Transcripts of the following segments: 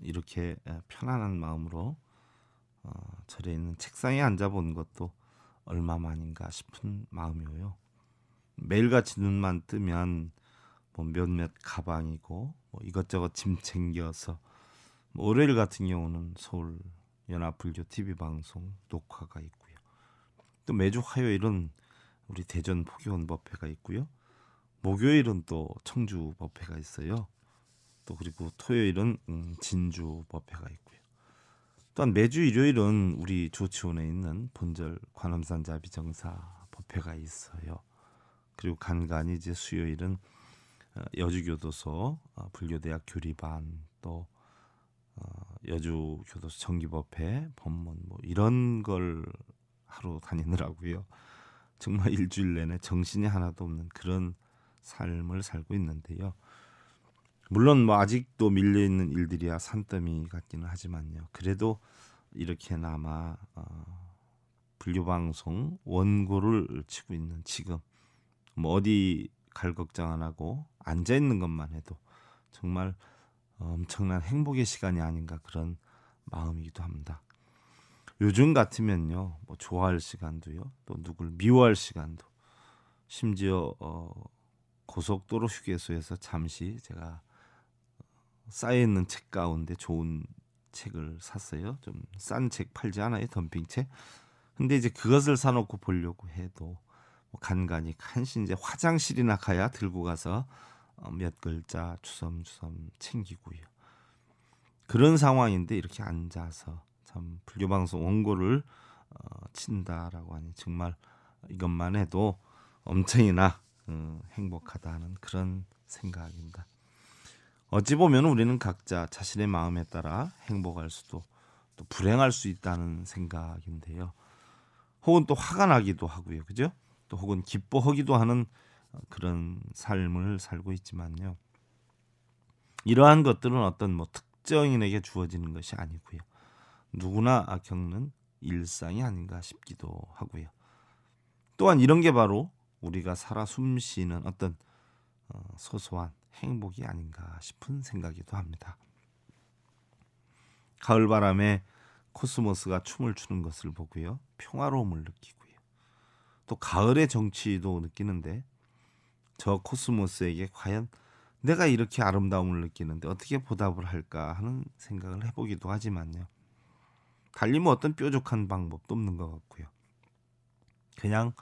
이렇게 예, 편안한 마음으로 어, 자에 있는 책상에 앉아본 것도 얼마만인가 싶은 마음이에요 매일같이 눈만 뜨면 뭐 몇몇 가방이고 뭐 이것저것 짐 챙겨서 뭐 월요일 같은 경우는 서울 연합불교 TV 방송 녹화가 있고요. 또 매주 화요일은 우리 대전 포교원 법회가 있고요. 목요일은 또 청주 법회가 있어요. 또 그리고 토요일은 음, 진주 법회가 있고요. 또한 매주 일요일은 우리 조치원에 있는 본절 관음산 자비정사 법회가 있어요. 그리고 간간히 이제 수요일은 어, 여주교도소 어, 불교대학 교리반 또 어, 여주교도소 정기법회 법문 뭐 이런 걸 하루 다니느라고요. 정말 일주일 내내 정신이 하나도 없는 그런 삶을 살고 있는데요. 물론 뭐 아직도 밀려 있는 일들이야 산더미 같기는 하지만요. 그래도 이렇게나마 어, 분류 방송 원고를 치고 있는 지금 뭐 어디 갈 걱정 안 하고 앉아 있는 것만 해도 정말 엄청난 행복의 시간이 아닌가 그런 마음이기도 합니다. 요즘 같으면요, 뭐 좋아할 시간도요, 또 누굴 미워할 시간도, 심지어 어, 고속도로 휴게소에서 잠시 제가 쌓여있는 책 가운데 좋은 책을 샀어요. 좀 싼 책 팔지 않아요. 덤핑책. 근데 이제 그것을 사놓고 보려고 해도 뭐간간이 한시 이제 화장실이나 가야 들고 가서 어, 몇 글자 주섬주섬 챙기고요. 그런 상황인데 이렇게 앉아서 참 불교 방송 원고를 어, 친다라고 하니 정말 이것만 해도 엄청이나 음, 행복하다는 그런 생각입니다. 어찌 보면 우리는 각자 자신의 마음에 따라 행복할 수도 또 불행할 수 있다는 생각인데요. 혹은 또 화가 나기도 하고요. 그죠? 또 혹은 기뻐하기도 하는 어, 그런 삶을 살고 있지만요. 이러한 것들은 어떤 뭐 특정인에게 주어지는 것이 아니고요. 누구나 아, 겪는 일상이 아닌가 싶기도 하고요. 또한 이런 게 바로 우리가 살아 숨쉬는 어떤 어, 소소한 행복이 아닌가 싶은 생각이도 합니다. 가을 바람에 코스모스가 춤을 추는 것을 보고요. 평화로움을 느끼고요. 또 가을의 정치도 느끼는데 저 코스모스에게 과연 내가 이렇게 아름다움을 느끼는데 어떻게 보답을 할까 하는 생각을 해보기도 하지만요. 달리 뭐 어떤 뾰족한 방법도 없는 것 같고요. 그냥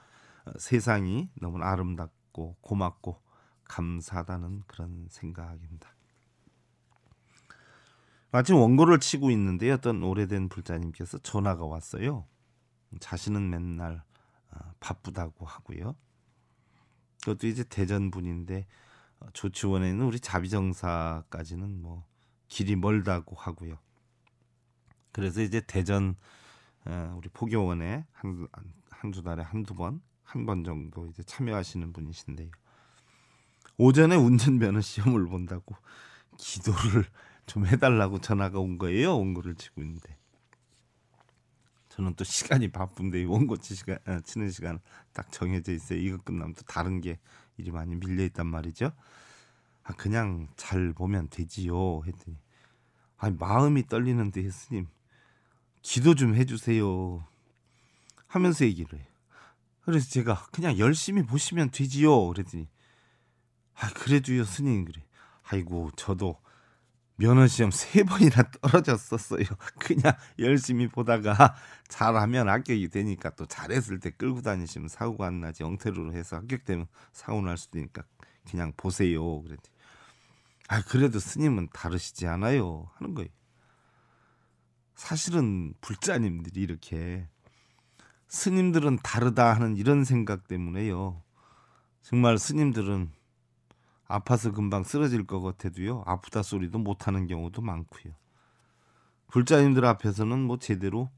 어, 세상이 너무 아름답고 고맙고 감사하다는 그런 생각입니다. 마침 원고를 치고 있는데 어떤 오래된 불자님께서 전화가 왔어요. 자신은 맨날 어, 바쁘다고 하고요. 그것도 이제 대전 분인데 어, 조치원에는 우리 자비정사까지는 뭐 길이 멀다고 하고요. 그래서 이제 대전 어, 우리 포교원에 한한두 달에 한두 번한 번 정도 이제 참여하시는 분이신데요. 오전에 운전면허 시험을 본다고 기도를 좀 해달라고 전화가 온 거예요. 원고를 치고 있는데 저는 또 시간이 바쁜데 이 원고 시간, 아, 치는 시간 딱 정해져 있어요. 이거 끝나면 또 다른 게 일이 많이 밀려 있단 말이죠. 아 그냥 잘 보면 되지요. 했더니 아니 마음이 떨리는데 예수님 기도 좀 해주세요. 하면서 얘기를 해요. 그래서 제가 그냥 열심히 보시면 되지요. 그랬더니 아, 그래도요, 스님 그래. 아이고, 저도 면허 시험 세 번이나 떨어졌었어요. 그냥 열심히 보다가 잘하면 합격이 되니까 또 잘했을 때 끌고 다니시면 사고가 안 나지 엉태로 해서 합격되면 사고 날 수도 있니까 으 그냥 보세요. 그랬더니 아 그래도 스님은 다르시지 않아요 하는 거예요. 사실은 불자님들이 이렇게 스님들은 다르다 하는 이런 생각 때문에요. 정말 스님들은 아파서 금방 쓰러질 것 같아도요. 아프다 소리도 못하는 경우도 많고요. 불자님들 앞에서는 뭐 제대로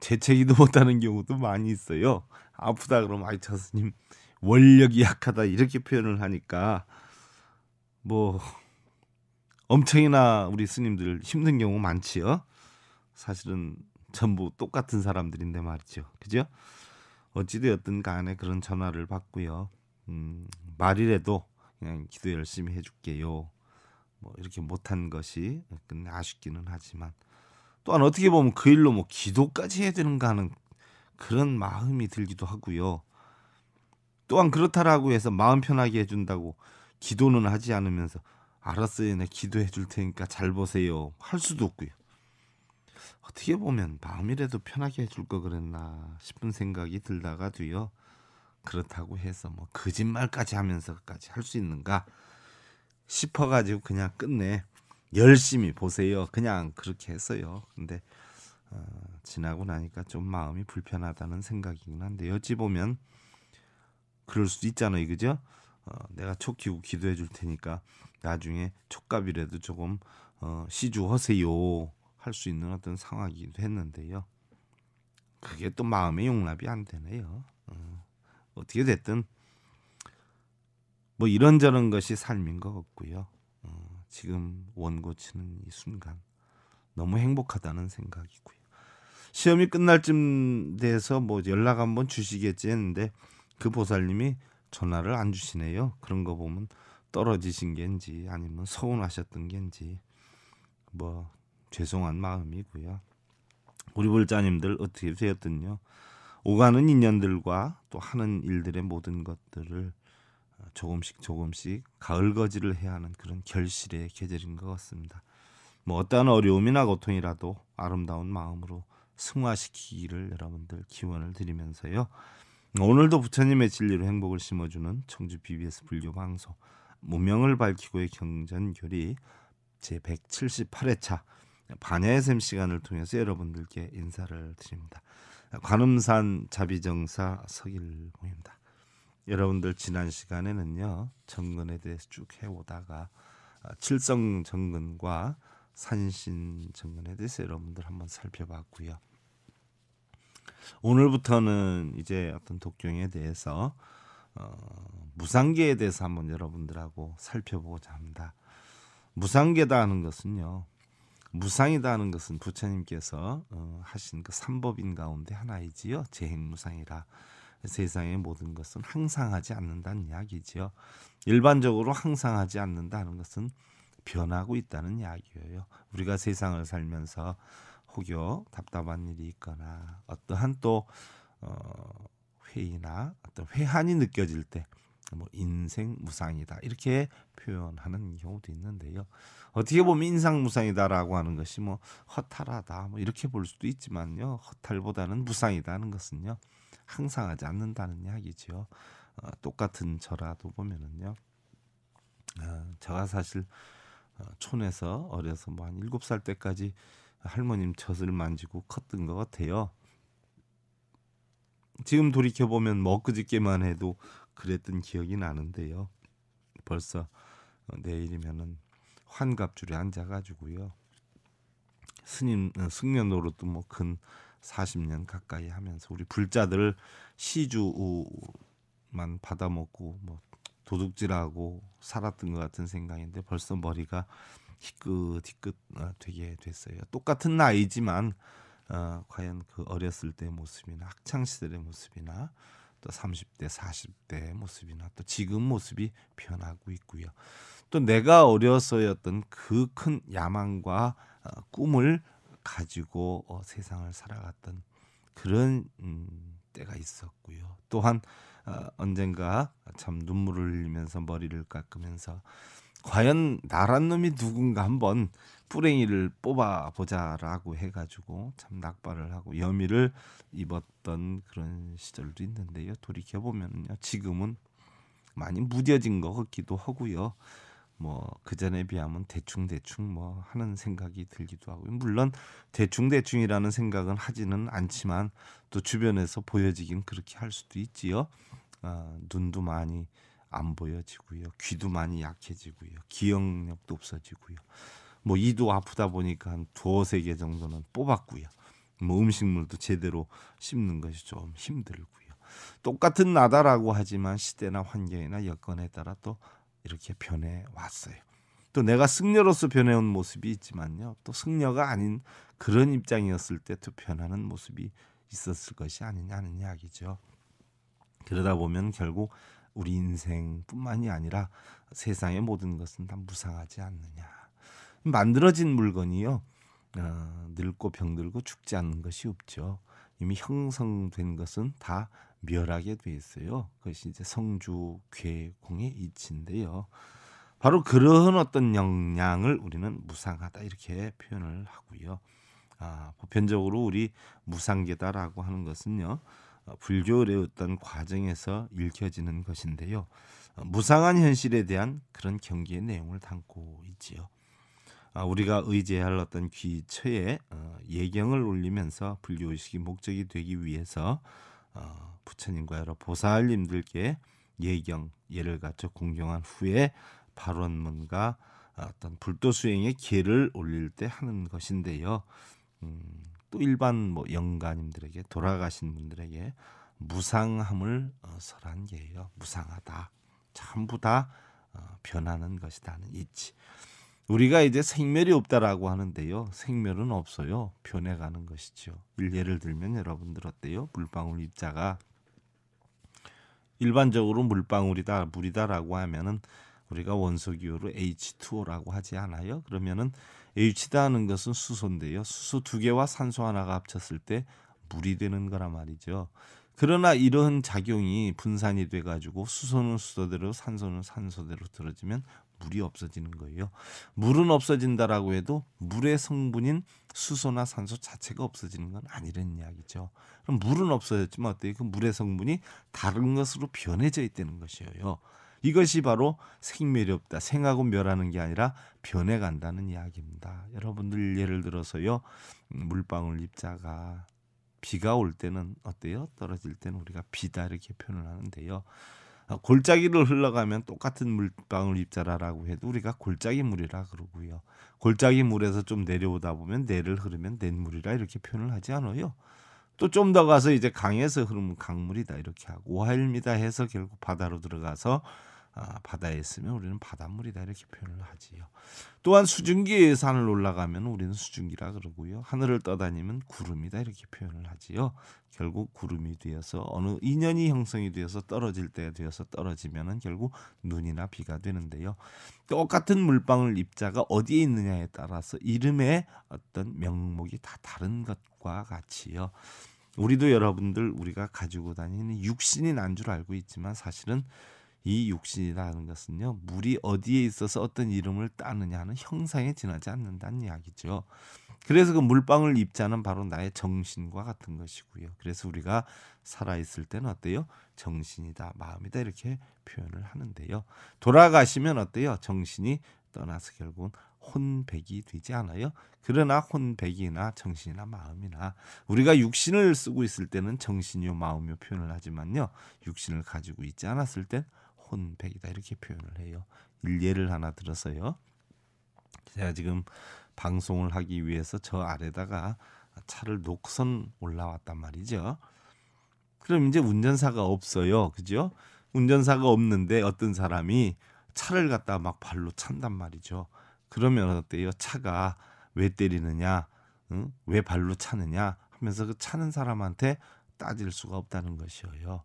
재채기도 못하는 경우도 많이 있어요. 아프다 그러면 아이 차스님 원력이 약하다 이렇게 표현을 하니까 뭐 엄청이나 우리 스님들 힘든 경우 많지요. 사실은 전부 똑같은 사람들인데 말이죠. 그죠? 어찌되었든 간에 그런 전화를 받고요. 음, 말이라도 그냥 기도 열심히 해줄게요. 뭐 이렇게 못한 것이 끝내 아쉽기는 하지만 또한 어떻게 보면 그 일로 뭐 기도까지 해야 되는가 하는 그런 마음이 들기도 하고요. 또한 그렇다라고 해서 마음 편하게 해준다고 기도는 하지 않으면서 알았어요, 내 네, 기도해 줄 테니까 잘 보세요 할 수도 없고요. 어떻게 보면 마음이라도 편하게 해줄 거 그랬나 싶은 생각이 들다가 도요 그렇다고 해서 뭐 거짓말까지 하면서까지 할 수 있는가 싶어가지고 그냥 끝내 열심히 보세요. 그냥 그렇게 했어요. 근데 어, 지나고 나니까 좀 마음이 불편하다는 생각이긴 한데 여지 보면 그럴 수도 있잖아요, 그죠? 어, 내가 촉 키우고 기도해 줄 테니까 나중에 촉값이라도 조금 어, 시주하세요 할 수 있는 어떤 상황이기도 했는데요. 그게 또 마음의 용납이 안 되네요. 어떻게 됐든 뭐 이런저런 것이 삶인 것 같고요. 어, 지금 원고 치는 이 순간 너무 행복하다는 생각이고요. 시험이 끝날 쯤 돼서 뭐 연락 한번 주시겠지 했는데 그 보살님이 전화를 안 주시네요. 그런 거 보면 떨어지신 겐지 아니면 서운하셨던 겐지 뭐 죄송한 마음이고요. 우리 볼자님들 어떻게 되었든요. 오가는 인연들과 또 하는 일들의 모든 것들을 어, 조금씩 조금씩 가을거지를 해야 하는 그런 결실의 계절인 것 같습니다. 뭐 어떠한 어려움이나 고통이라도 아름다운 마음으로 승화시키기를 여러분들 기원을 드리면서요. 오늘도 부처님의 진리로 행복을 심어주는 청주 BBS 불교 방송 무명을 밝히고의 경전교리 제 178회차 반야의 샘 시간을 통해서 여러분들께 인사를 드립니다. 관음산 자비정사 서길공입니다. 여러분들 지난 시간에는요 정근에 대해서 쭉 해오다가 아, 칠성 정근과 산신 정근에 대해서 여러분들 한번 살펴봤고요. 오늘부터는 이제 어떤 독경에 대해서 어, 무상계에 대해서 한번 여러분들하고 살펴보고자 합니다. 무상계다 하는 것은요 무상이다는 하 것은 부처님께서 어, 하신 그 삼법인 가운데 하나이지요. 재행무상이라. 세상의 모든 것은 항상 하지 않는다는 이야기지요. 일반적으로 항상 하지 않는다는 것은 변하고 있다는 이야기예요. 우리가 세상을 살면서 혹여 답답한 일이 있거나 어떠한 또 어, 회의나 어떤 회한이 느껴질 때뭐 인생 무상이다 이렇게 표현하는 경우도 있는데요. 어떻게 보면 인상 무상이다라고 하는 것이 뭐 허탈하다 뭐 이렇게 볼 수도 있지만요. 허탈보다는 무상이다는 것은요. 항상 하지 않는다는 이야기죠 어, 똑같은 저라도 보면은요. 어, 제가 사실 어, 촌에서 어려서 뭐 한 일곱 살 때까지 할머님 젖을 만지고 컸던 것 같아요. 지금 돌이켜 보면 먹 뭐 그저께만 해도 그랬던 기억이 나는데요. 벌써 어, 내일이면은 환갑줄에 앉아가지고요. 스님 승려 노릇도 뭐근 40년 가까이 하면서 우리 불자들 시주만 받아먹고 뭐 도둑질하고 살았던 것 같은 생각인데 벌써 머리가 희끗희끗 어, 되게 됐어요. 똑같은 나이지만 어, 과연 그 어렸을 때 모습이나 학창 시절의 모습이나 또 30대, 4 0대 모습이나 또 지금 모습이 변하고 있고요. 또 내가 어려서였던 그 큰 야망과 어, 꿈을 가지고 어, 세상을 살아갔던 그런 음, 때가 있었고요. 또한 어, 언젠가 참 눈물을 흘리면서 머리를 깎으면서 과연 나란 놈이 누군가 한번 뿌랭이를 뽑아 보자라고 해가지고 참 낙발을 하고 여미를 입었던 그런 시절도 있는데요. 돌이켜 보면요, 지금은 많이 무뎌진 것 같기도 하고요. 뭐 그전에 비하면 대충 대충 뭐 하는 생각이 들기도 하고 물론 대충 대충이라는 생각은 하지는 않지만 또 주변에서 보여지긴 그렇게 할 수도 있지요. 아, 눈도 많이 안 보여지고요. 귀도 많이 약해지고요. 기억력도 없어지고요. 뭐 이도 아프다 보니까 한 두어세 개 정도는 뽑았고요. 뭐 음식물도 제대로 씹는 것이 좀 힘들고요. 똑같은 나다라고 하지만 시대나 환경이나 여건에 따라 또 이렇게 변해 왔어요. 또 내가 승려로서 변해온 모습이 있지만요. 또 승려가 아닌 그런 입장이었을 때또 변하는 모습이 있었을 것이 아니냐는 이야기죠. 그러다 보면 결국 우리 인생뿐만이 아니라 세상의 모든 것은 다 무상하지 않느냐. 만들어진 물건이요. 어, 늙고 병들고 죽지 않는 것이 없죠. 이미 형성된 것은 다 멸하게 돼 있어요. 그것이 이제 성주 괴공의 이치인데요. 바로 그런 어떤 역량을 우리는 무상하다 이렇게 표현을 하고요. 아, 보편적으로 우리 무상계다라고 하는 것은요. 어, 불교를 어떤 과정에서 읽혀지는 것인데요. 어, 무상한 현실에 대한 그런 경기의 내용을 담고 있지요. 아, 우리가 의지할 어떤 귀처에 어, 예경을 올리면서 불교 의식이 목적이 되기 위해서 부처님과 여러 보살님들께 예경 예를 갖춰 공경한 후에 발언문과 어떤 불도 수행의 기를 올릴 때 하는 것인데요. 음, 또 일반 뭐 영가님들에게 돌아가신 분들에게 무상함을 어, 설한 게요 무상하다. 전부 다 어, 변하는 것이다는 이치. 우리가 이제 생멸이 없다라고 하는데요. 생멸은 없어요. 변해가는 것이지 예를 들면 여러분들 어때요? 물방울 입자가 일반적으로 물방울이다, 물이다라고 하면은 우리가 원소 기호로 H2O라고 하지 않아요? 그러면은 H다는 것은 수소인데요. 수소 두 개와 산소 하나가 합쳤을 때 물이 되는 거란 말이죠. 그러나 이런 작용이 분산이 돼 가지고 수소는 수소대로 산소는 산소대로 떨어지면 물이 없어지는 거예요. 물은 없어진다라고 해도 물의 성분인 수소나 산소 자체가 없어지는 건 아니라는 이야기죠. 그럼 물은 없어졌지만 어때요? 그 물의 성분이 다른 것으로 변해져 있다는 것이에요. 이것이 바로 생멸이 없다. 생하고 멸하는 게 아니라 변해간다는 이야기입니다. 여러분들 예를 들어서요. 물방울 입자가 비가 올 때는 어때요? 떨어질 때는 우리가 비다 이렇게 표현을 하는데요. 어, 골짜기를 흘러가면 똑같은 물방울 입자라라고 해도 우리가 골짜기 물이라 그러고요. 골짜기 물에서 좀 내려오다 보면 내를 흐르면 냇물이라 이렇게 표현을 하지 않아요. 또 좀 더 가서 이제 강에서 흐르면 강물이다 이렇게 하고 5하일미다 해서 결국 바다로 들어가서 아, 바다에 있으면 우리는 바닷물이다 이렇게 표현을 하지요. 또한 수증기의 산을 올라가면 우리는 수증기라 그러고요. 하늘을 떠다니면 구름이다 이렇게 표현을 하지요. 결국 구름이 되어서 어느 인연이 형성이 되어서 떨어질 때에 되어서 떨어지면은 결국 눈이나 비가 되는데요. 똑같은 물방울 입자가 어디에 있느냐에 따라서 이름의 어떤 명목이 다 다른 것과 같이요. 우리도 여러분들 우리가 가지고 다니는 육신이 난 줄 알고 있지만 사실은 이 육신이라는 것은요, 물이 어디에 있어서 어떤 이름을 따느냐는 형상에 지나지 않는다는 이야기죠. 그래서 그 물방울 입자는 바로 나의 정신과 같은 것이고요. 그래서 우리가 살아있을 때는 어때요? 정신이다, 마음이다, 이렇게 표현을 하는데요. 돌아가시면 어때요? 정신이 떠나서 결국은 혼백이 되지 않아요. 그러나 혼백이나 정신이나 마음이나 우리가 육신을 쓰고 있을 때는 정신이요 마음이요 표현을 하지만요. 육신을 가지고 있지 않았을 땐 혼백이다 이렇게 표현을 해요. 일례를 하나 들어서요. 제가 지금 방송을 하기 위해서 저 아래다가 차를 녹선 올라왔단 말이죠. 그럼 이제 운전사가 없어요. 그죠? 운전사가 없는데 어떤 사람이 차를 갖다 막 발로 찬단 말이죠. 그러면 어때요? 차가 왜 때리느냐? 응? 왜 발로 차느냐? 하면서 그 차는 사람한테 따질 수가 없다는 것이에요.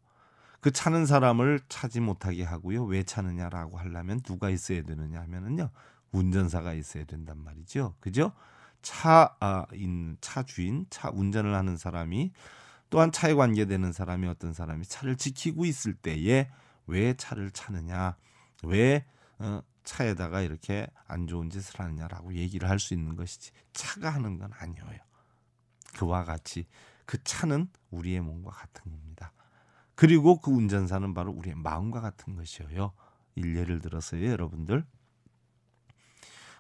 그 차는 사람을 차지 못하게 하고요. 왜 차느냐라고 하려면 누가 있어야 되느냐 하면은요. 운전사가 있어야 된단 말이죠. 그죠? 차인 아, 차 주인, 차 운전을 하는 사람이 또한 차에 관계되는 사람이 어떤 사람이 차를 지키고 있을 때에 왜 차를 차느냐, 왜 어, 차에다가 이렇게 안 좋은 짓을 하느냐라고 얘기를 할 수 있는 것이지 차가 하는 건 아니에요. 그와 같이 그 차는 우리의 몸과 같은 겁니다. 그리고 그 운전사는 바로 우리의 마음과 같은 것이에요. 일례를 들어서요, 여러분들.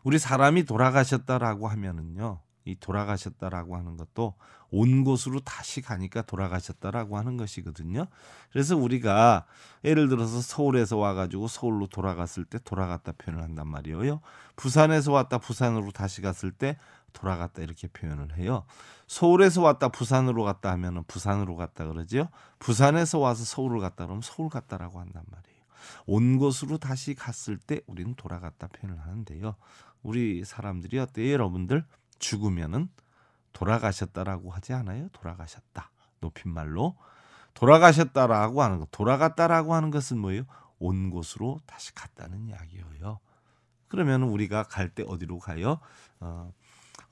우리 사람이 돌아가셨다라고 하면은요. 이 돌아가셨다라고 하는 것도 온 곳으로 다시 가니까 돌아가셨다라고 하는 것이거든요. 그래서 우리가 예를 들어서 서울에서 와가지고 서울로 돌아갔을 때 돌아갔다 표현을 한단 말이에요. 부산에서 왔다 부산으로 다시 갔을 때 돌아갔다 이렇게 표현을 해요. 서울에서 왔다 부산으로 갔다 하면은 부산으로 갔다 그러지요. 부산에서 와서 서울을 갔다 그러면 서울 갔다라고 한단 말이에요. 온 곳으로 다시 갔을 때 우리는 돌아갔다 표현을 하는데요. 우리 사람들이 어때요, 여러분들? 죽으면은 돌아가셨다라고 하지 않아요? 돌아가셨다. 높임말로 돌아가셨다라고 하는 것. 돌아갔다라고 하는 것은 뭐예요? 온 곳으로 다시 갔다는 이야기예요. 그러면 우리가 갈 때 어디로 가요? 어,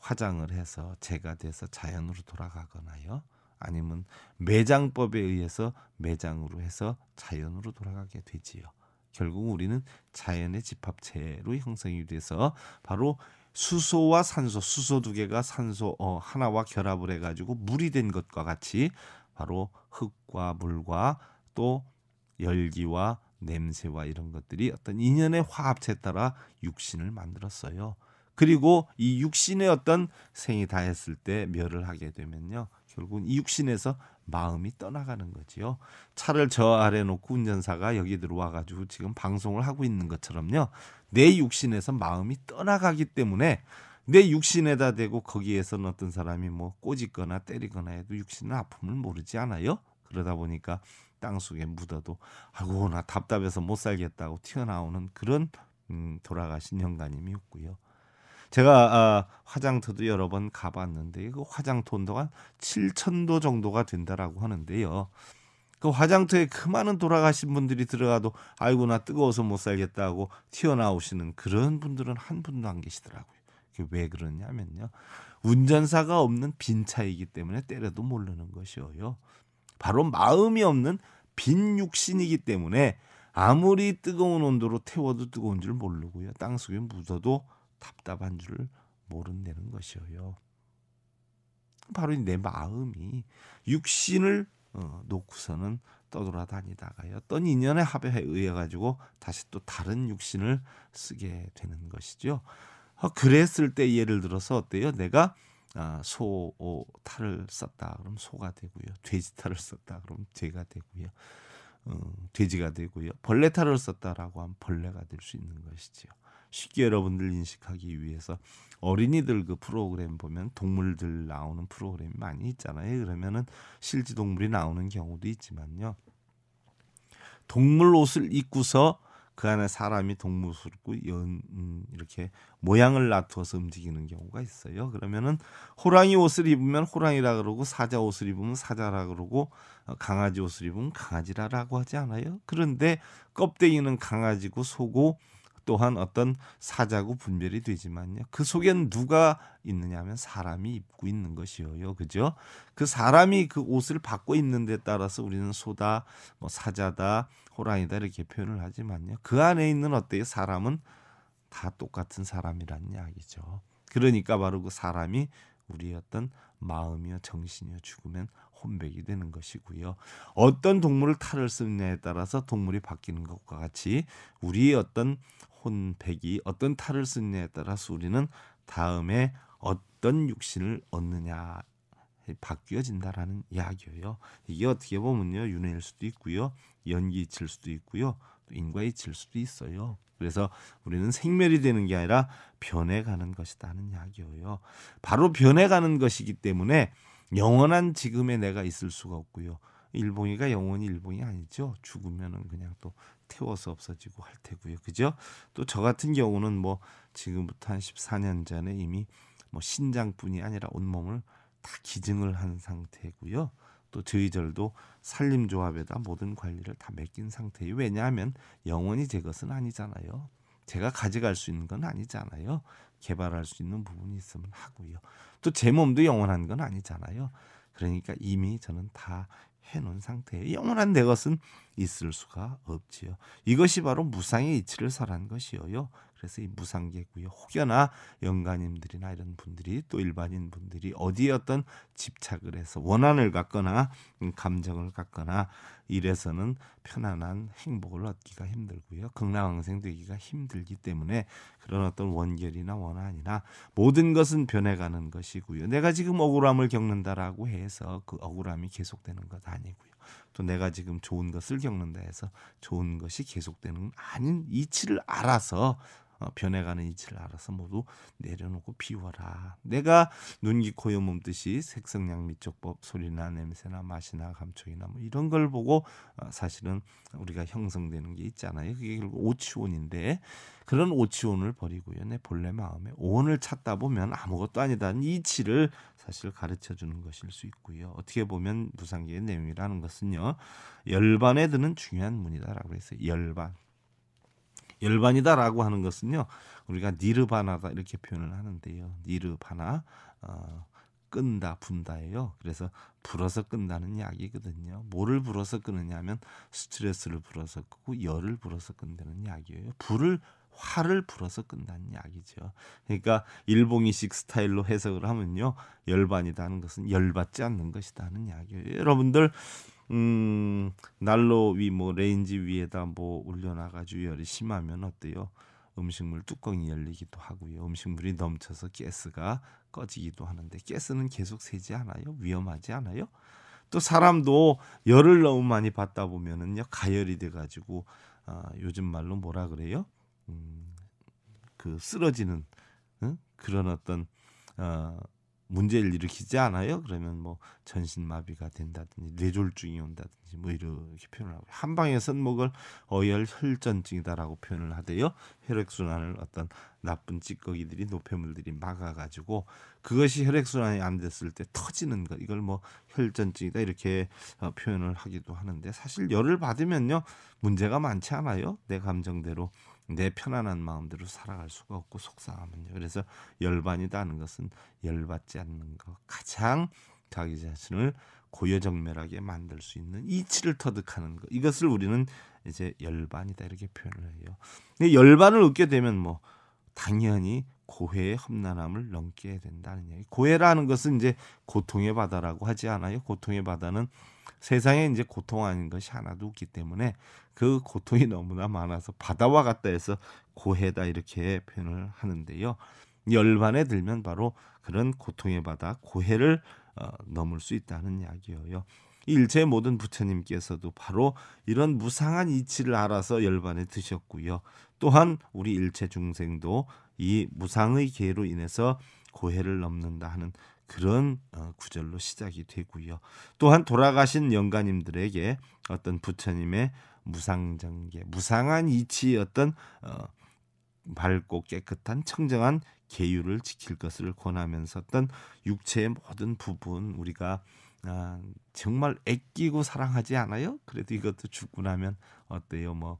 화장을 해서 재가 돼서 자연으로 돌아가거나요. 아니면 매장법에 의해서 매장으로 해서 자연으로 돌아가게 되지요. 결국 우리는 자연의 집합체로 형성이 돼서 바로 수소와 산소, 수소 두 개가 산소 어, 하나와 결합을 해가지고 물이 된 것과 같이 바로 흙과 물과 또 열기와 냄새와 이런 것들이 어떤 인연의 화합체에 따라 육신을 만들었어요. 그리고 이 육신의 어떤 생이 다했을 때 멸을 하게 되면요. 결국은 이 육신에서 마음이 떠나가는 거지요. 차를 저 아래 놓고 운전사가 여기 들어와 가지고 지금 방송을 하고 있는 것처럼요. 내 육신에서 마음이 떠나가기 때문에 내 육신에다 대고 거기에서는 어떤 사람이 뭐 꼬집거나 때리거나 해도 육신은 아픔을 모르지 않아요. 그러다 보니까 땅속에 묻어도 아이고 나 답답해서 못 살겠다고 튀어나오는 그런 음, 돌아가신 영가님이 었고요 제가 아, 화장터도 여러 번 가봤는데 그 화장터 온도가 7천도 정도가 된다라고 하는데요. 그 화장터에 그 많은 돌아가신 분들이 들어가도 아이고 나 뜨거워서 못 살겠다고 튀어나오시는 그런 분들은 한 분도 안 계시더라고요. 그게 왜 그러냐면요. 운전사가 없는 빈 차이기 때문에 때려도 모르는 것이어요. 바로 마음이 없는 빈 육신이기 때문에 아무리 뜨거운 온도로 태워도 뜨거운 줄 모르고요. 땅속에 묻어도 답답한 줄 모른다는 것이어요. 바로 내 마음이 육신을 어, 놓고서는 떠돌아다니다가요. 어떤 인연의 합에 의해 가지고 다시 또 다른 육신을 쓰게 되는 것이죠. 어, 그랬을 때 예를 들어서 어때요? 내가 아, 소 오, 탈을 썼다 그럼 소가 되고요. 돼지 탈을 썼다 그럼 돼가 되고요. 어, 돼지가 되고요. 벌레 탈을 썼다라고 하면 벌레가 될 수 있는 것이지요. 쉽게 여러분들 인식하기 위해서 어린이들 그 프로그램 보면 동물들 나오는 프로그램이 많이 있잖아요. 그러면은 실지 동물이 나오는 경우도 있지만요. 동물 옷을 입고서 그 안에 사람이 동물 옷을 입고 연 음, 이렇게 모양을 놔두어서 움직이는 경우가 있어요. 그러면은 호랑이 옷을 입으면 호랑이라 그러고 사자 옷을 입으면 사자라 그러고 어, 강아지 옷을 입으면 강아지라라고 하지 않아요? 그런데 껍데기는 강아지고 소고 또한 어떤 사자고 분별이 되지만요. 그 속엔 누가 있느냐 하면 사람이 입고 있는 것이요. 그죠? 그 사람이 그 옷을 받고 있는 데 따라서 우리는 소다, 뭐 사자다, 호랑이다 이렇게 표현을 하지만요. 그 안에 있는 어때요? 사람은 다 똑같은 사람이란 이야기죠. 그러니까 바로 그 사람이 우리의 어떤 마음이요 정신이요 죽으면 혼백이 되는 것이고요. 어떤 동물을 탈을 쓰느냐에 따라서 동물이 바뀌는 것과 같이 우리의 어떤 혼백이 어떤 탈을 쓰느냐에 따라서 우리는 다음에 어떤 육신을 얻느냐 바뀌어진다라는 이야기예요. 이게 어떻게 보면요 윤회일 수도 있고요, 연기질 수도 있고요, 또 인과이칠 수도 있어요. 그래서 우리는 생멸이 되는 게 아니라 변해가는 것이다는 이야기예요. 바로 변해가는 것이기 때문에 영원한 지금의 내가 있을 수가 없고요. 일봉이가 영원히 일봉이 아니죠. 죽으면은 그냥 또 태워서 없어지고 할 테고요. 그죠? 또 저 같은 경우는 뭐 지금부터 한 14년 전에 이미 뭐 신장뿐이 아니라 온몸을 다 기증을 한 상태고요. 또 저희절도 산림조합에다 모든 관리를 다 맡긴 상태예요. 왜냐하면 영원히 제 것은 아니잖아요. 제가 가져갈 수 있는 건 아니잖아요. 개발할 수 있는 부분이 있으면 하고요. 또 제 몸도 영원한 건 아니잖아요. 그러니까 이미 저는 다 해놓은 상태에 영원한 내 것은 있을 수가 없지요. 이것이 바로 무상의 이치를 설한 것이요요. 그래서 이 무상계고요. 혹여나 영가님들이나 이런 분들이 또 일반인 분들이 어디에 어떤 집착을 해서 원한을 갖거나 음, 감정을 갖거나 이래서는 편안한 행복을 얻기가 힘들고요. 극락왕생 되기가 힘들기 때문에 그런 어떤 원결이나 원한이나 모든 것은 변해가는 것이고요. 내가 지금 억울함을 겪는다라고 해서 그 억울함이 계속되는 것 아니고요. 또 내가 지금 좋은 것을 겪는다 해서 좋은 것이 계속되는 아닌 이치를 알아서 어, 변해가는 이치를 알아서 모두 내려놓고 비워라. 내가 눈기 코요몸듯이 색성양미적법 소리나 냄새나 맛이나 감촉이나 뭐 이런 걸 보고 어, 사실은 우리가 형성되는 게 있잖아요. 그게 결국 오치온인데 그런 오치온을 버리고요. 내 본래 마음에 온을 찾다 보면 아무것도 아니다는 이치를 사실 가르쳐 주는 것일 수 있고요. 어떻게 보면 부상기의 내용이라는 것은요. 열반에 드는 중요한 문이다라고 했어요. 열반. 열반이다라고 하는 것은요. 우리가 니르바나다 이렇게 표현을 하는데요. 니르바나 어, 끈다 분다예요. 그래서 불어서 끈다는 약이거든요. 뭐를 불어서 끄느냐 하면 스트레스를 불어서 끄고 열을 불어서 끈다는 약이에요. 불을 화를 불어서 끝난 약이죠. 그러니까 일봉이식 스타일로 해석을 하면요. 열반이다는 것은 열받지 않는 것이다는 하 약이에요. 여러분들 음, 난로 위 뭐 레인지 위에다 뭐 올려놔 가지고 열이 심하면 어때요? 음식물 뚜껑이 열리기도 하고요. 음식물이 넘쳐서 가스가 꺼지기도 하는데 가스는 계속 새지 않아요. 위험하지 않아요. 또 사람도 열을 너무 많이 받다 보면은요 가열이 돼가지고 아, 요즘 말로 뭐라 그래요? 음, 그 쓰러지는 응? 그런 어떤 어, 문제를 일으키지 않아요. 그러면 뭐 전신 마비가 된다든지 뇌졸중이 온다든지 뭐 이렇게 표현을 하고 한 방에 선목을 어혈 혈전증이다라고 표현을 하대요. 혈액 순환을 어떤 나쁜 찌꺼기들이 노폐물들이 막아가지고 그것이 혈액 순환이 안 됐을 때 터지는 것 이걸 뭐 혈전증이다 이렇게 어, 표현을 하기도 하는데 사실 열을 받으면요 문제가 많지 않아요. 내 감정대로 내 편안한 마음대로 살아갈 수가 없고 속상하면요. 그래서 열반이다는 것은 열받지 않는 것 가장 자기 자신을 고여정멸하게 만들 수 있는 이치를 터득하는 것 이것을 우리는 이제 열반이다 이렇게 표현을 해요. 근데 열반을 얻게 되면 뭐 당연히 고해의 험난함을 넘게 된다는 얘기. 고해라는 것은 이제 고통의 바다라고 하지 않아요. 고통의 바다는 세상에 이제 고통하는 것이 하나도 없기 때문에 그 고통이 너무나 많아서 바다와 같다 해서 고해다 이렇게 표현을 하는데요. 열반에 들면 바로 그런 고통의 바다 고해를 어, 넘을 수 있다는 이야기예요. 일체 모든 부처님께서도 바로 이런 무상한 이치를 알아서 열반에 드셨고요. 또한 우리 일체 중생도 이 무상의 계로 인해서 고해를 넘는다 하는 그런 어, 구절로 시작이 되고요. 또한 돌아가신 영가님들에게 어떤 부처님의 무상정계, 무상한 이치 어떤 어, 밝고 깨끗한 청정한 계율을 지킬 것을 권하면서 어떤 육체의 모든 부분 우리가 아, 정말 애끼고 사랑하지 않아요? 그래도 이것도 죽고 나면 어때요? 뭐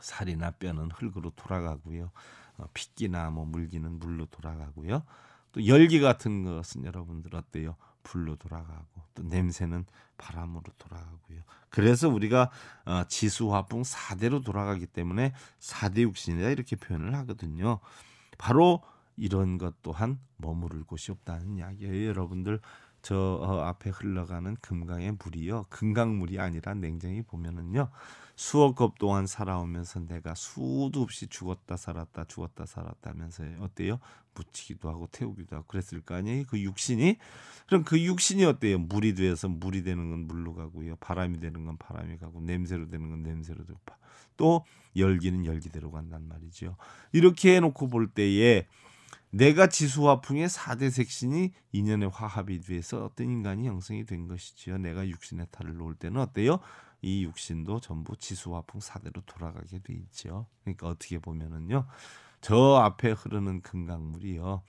살이나 뼈는 흙으로 돌아가고요. 어, 핏기나 뭐 물기는 물로 돌아가고요. 또 열기 같은 것은 여러분들 어때요? 불로 돌아가고 또 냄새는 바람으로 돌아가고요. 그래서 우리가 어, 지수화풍 4대로 돌아가기 때문에 4대 육신이다 이렇게 표현을 하거든요. 바로 이런 것 또한 머무를 곳이 없다는 이야기예요. 여러분들 저 어, 앞에 흘러가는 금강의 물이요. 금강물이 아니라 냉정히 보면은요. 수억 겁 동안 살아오면서 내가 수도 없이 죽었다 살았다 죽었다 살았다 하면서 어때요? 묻히기도 하고 태우기도 하고 그랬을 거 아니에요? 그 육신이 그럼 그 육신이 어때요? 물이 되어서 물이 되는 건 물로 가고요. 바람이 되는 건 바람이 가고 냄새로 되는 건 냄새로 되고 또 열기는 열기대로 간단 말이죠. 이렇게 해놓고 볼 때에 내가 지수와풍의 4대 색신이 인연의 화합이 돼서 어떤 인간이 형성이 된 것이지요. 내가 육신의 탈을 놓을 때는 어때요? 이 육신도 전부 지수와풍 4대로 돌아가게 돼있지요 그러니까 어떻게 보면은요. 저 앞에 흐르는 금강물이요. 어,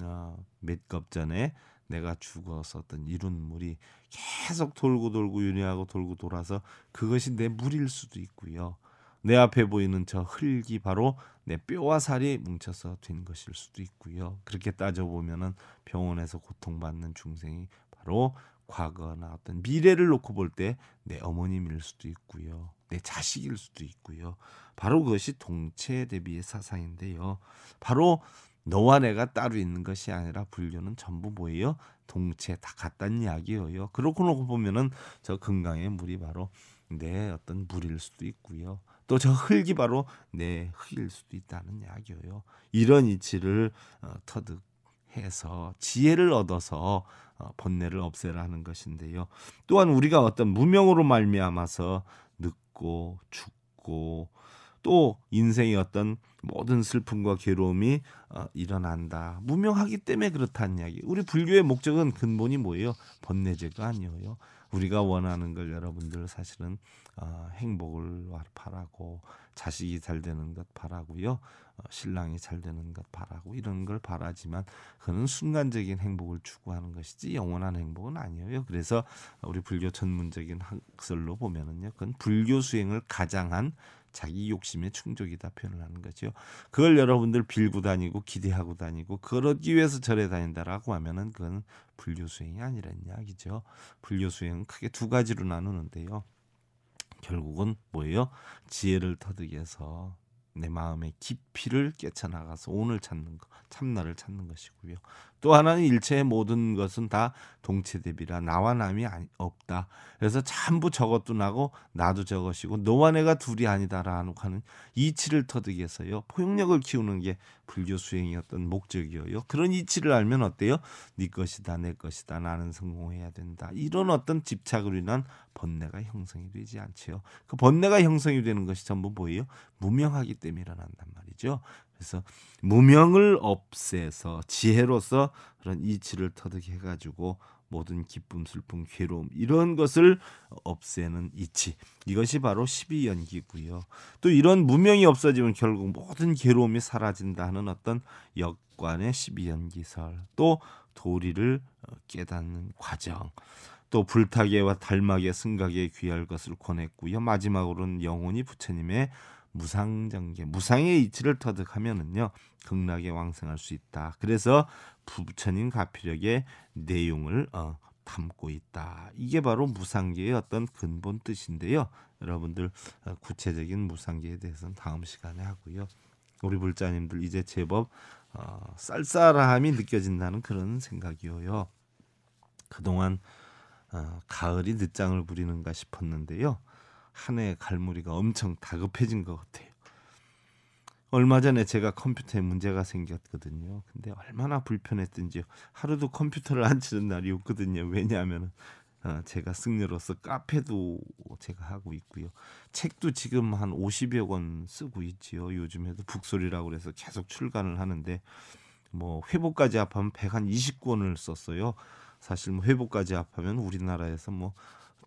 아, 몇겁 전에 내가 죽었었던 이룬 물이 계속 돌고 돌고 윤회하고 돌고 돌아서 그것이 내 물일 수도 있고요. 내 앞에 보이는 저 흙이 바로 내 뼈와 살이 뭉쳐서 된 것일 수도 있고요. 그렇게 따져보면은 병원에서 고통받는 중생이 바로 과거나 어떤 미래를 놓고 볼 때 내 어머님일 수도 있고요. 내 자식일 수도 있고요. 바로 그것이 동체 대비의 사상인데요. 바로 너와 내가 따로 있는 것이 아니라 분류는 전부 뭐예요? 동체 다 같다는 이야기예요. 그렇고 놓고 보면은 저건강의 물이 바로 내 어떤 물일 수도 있고요. 또저 흙이 바로 내 흙일 수도 있다는 이야기예요. 이런 이치를 어, 터득해서 지혜를 얻어서 어, 번뇌를 없애라는 것인데요. 또한 우리가 어떤 무명으로 말미암아서 늦고 죽고 또 인생의 어떤 모든 슬픔과 괴로움이 어, 일어난다. 무명하기 때문에 그렇다는 이야기. 우리 불교의 목적은 근본이 뭐예요? 번뇌제가 아니에요. 우리가 원하는 걸 여러분들 사실은 어, 행복을 바라고 자식이 잘 되는 것 바라고요. 어, 신랑이 잘 되는 것 바라고 이런 걸 바라지만 그는 순간적인 행복을 추구하는 것이지 영원한 행복은 아니에요. 그래서 우리 불교 전문적인 학설로 보면은요. 그건 불교 수행을 가장한 자기 욕심의 충족이다 표현을 하는 거죠. 그걸 여러분들 빌고 다니고 기대하고 다니고 그러기 위해서 절에 다닌다라고 하면은 그건 불교 수행이 아니란 이야기죠. 불교 수행은 크게 두 가지로 나누는데요. 결국은 뭐예요? 지혜를 터득해서 내 마음의 깊이를 깨쳐나가서 오늘 찾는 거, 참나를 찾는 것이고요. 또 하나는 일체의 모든 것은 다 동체대비라 나와 남이 없다. 그래서 전부 저것도 나고 나도 저것이고 너와 내가 둘이 아니다라는 하는 이치를 터득해서요 포용력을 키우는 게 불교 수행이었던 목적이에요 그런 이치를 알면 어때요? 네 것이다 내 것이다 나는 성공해야 된다 이런 어떤 집착으로 인한 번뇌가 형성이 되지 않지요. 그 번뇌가 형성이 되는 것이 전부 뭐예요? 무명하기 때문에 일어난단 말이죠. 그래서 무명을 없애서 지혜로서 그런 이치를 터득해 가지고 모든 기쁨, 슬픔, 괴로움 이런 것을 없애는 이치. 이것이 바로 12연기고요. 또 이런 무명이 없어지면 결국 모든 괴로움이 사라진다 는 어떤 역관의 12연기설. 또 도리를 어, 깨닫는 과정. 또 불타게와 달막의 승각에 귀할 것을 권했고요. 마지막으로는 영혼이 부처님의 무상정계, 무상의 이치를 터득하면은요 극락에 왕성할 수 있다. 그래서 부처님 가피력의 내용을 어, 담고 있다. 이게 바로 무상계의 어떤 근본 뜻인데요. 여러분들 어, 구체적인 무상계에 대해서는 다음 시간에 하고요. 우리 불자님들 이제 제법 어, 쌀쌀함이 느껴진다는 그런 생각이어요. 그동안 어, 가을이 늦장을 부리는가 싶었는데요. 한 해의 갈무리가 엄청 다급해진 것 같아요. 얼마 전에 제가 컴퓨터에 문제가 생겼거든요. 근데 얼마나 불편했든지 하루도 컴퓨터를 안 치는 날이 없거든요. 왜냐하면 어, 제가 승려로서 카페도 제가 하고 있고요. 책도 지금 한 50여 권 쓰고 있지요. 요즘에도 북소리라고 그래서 계속 출간을 하는데 뭐 회복까지 합하면 1한 20권을 썼어요. 사실 뭐 회복까지 합하면 우리나라에서 뭐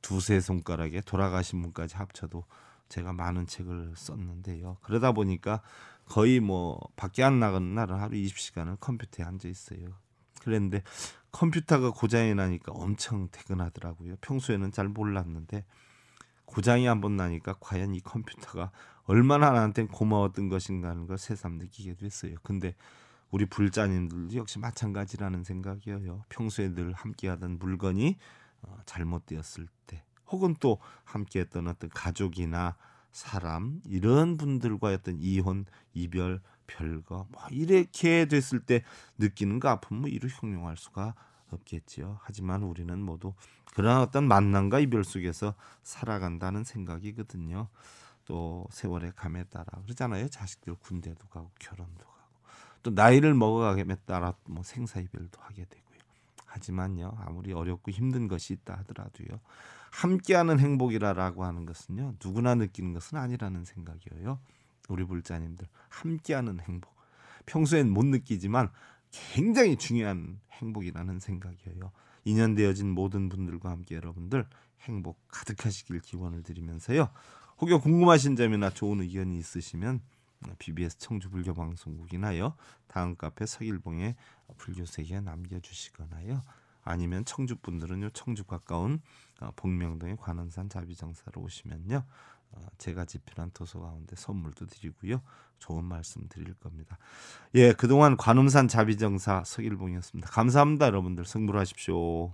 두세 손가락에 돌아가신 분까지 합쳐도 제가 많은 책을 썼는데요. 그러다 보니까 거의 뭐 밖에 안 나가는 날은 하루 20시간을 컴퓨터에 앉아 있어요. 그랬는데 컴퓨터가 고장이 나니까 엄청 퇴근하더라고요. 평소에는 잘 몰랐는데 고장이 한번 나니까 과연 이 컴퓨터가 얼마나 나한테 고마웠던 것인가 하는 걸 새삼 느끼게 됐어요. 근데 우리 불자님들도 역시 마찬가지라는 생각이에요. 평소에 늘 함께하던 물건이 어, 잘못되었을 때 혹은 또 함께했던 어떤 가족이나 사람 이런 분들과의 어떤 이혼 이별 별거 뭐 이렇게 됐을 때 느끼는 그 아픔을 뭐 이루 형용할 수가 없겠지요. 하지만 우리는 모두 그런 어떤 만남과 이별 속에서 살아간다는 생각이거든요. 또 세월의 감에 따라 그러잖아요. 자식들 군대도 가고 결혼도 가고 또 나이를 먹어가게 따라 뭐 생사 이별도 하게 되고 하지만요, 아무리 어렵고 힘든 것이 있다 하더라도요, 함께하는 행복이라라고 하는 것은요, 누구나 느끼는 것은 아니라는 생각이에요. 우리 불자님들, 함께하는 행복. 평소엔 못 느끼지만 굉장히 중요한 행복이라는 생각이에요. 인연되어진 모든 분들과 함께 여러분들 행복 가득하시길 기원을 드리면서요. 혹여 궁금하신 점이나 좋은 의견이 있으시면 BBS 청주 불교 방송국이나요 다음 카페 서일봉의 불교 세계에 남겨주시거나요 아니면 청주 분들은요 청주 가까운 어, 복명동의 관원산 자비정사로 오시면요 어, 제가 집필한 도서 가운데 선물도 드리고요 좋은 말씀 드릴 겁니다. 예 그동안 관음산 자비정사 서일봉이었습니다. 감사합니다 여러분들 승부하십시오.